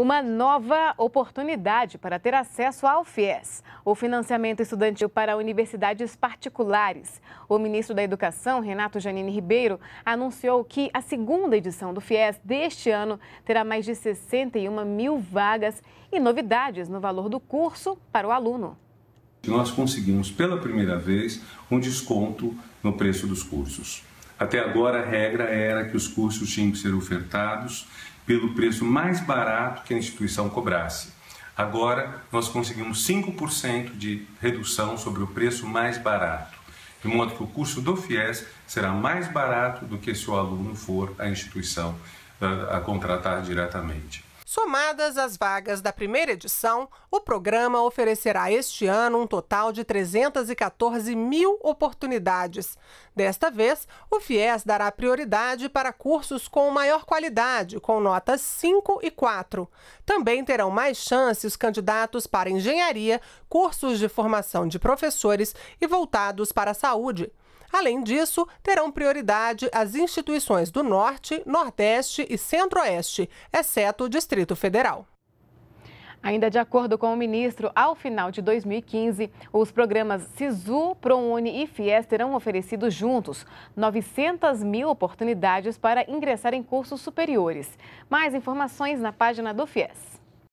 uma nova oportunidade para ter acesso ao FIES, o financiamento estudantil para universidades particulares. O ministro da Educação, Renato Janine Ribeiro, anunciou que a segunda edição do FIES deste ano terá mais de 61 mil vagas e novidades no valor do curso para o aluno nós conseguimos pela primeira vez um desconto no preço dos cursos. Até agora, a regra era que os cursos tinham que ser ofertados pelo preço mais barato que a instituição cobrasse. Agora, nós conseguimos 5% de redução sobre o preço mais barato, de modo que o curso do FIES será mais barato do que se o aluno for à instituição eh, a contratar diretamente. Somadas as vagas da primeira edição, o programa oferecerá este ano um total de 314 mil oportunidades. Desta vez, o FIES dará prioridade para cursos com maior qualidade, com notas 5 e 4. Também terão mais chances candidatos para engenharia, cursos de formação de professores e voltados para a saúde. Além disso, terão prioridade as instituições do Norte, Nordeste e Centro-Oeste, exceto o Distrito Federal. Ainda de acordo com o ministro, ao final de 2015, os programas SISU, ProUni e FIES terão oferecido juntos 900 mil oportunidades para ingressar em cursos superiores. Mais informações na página do FIES.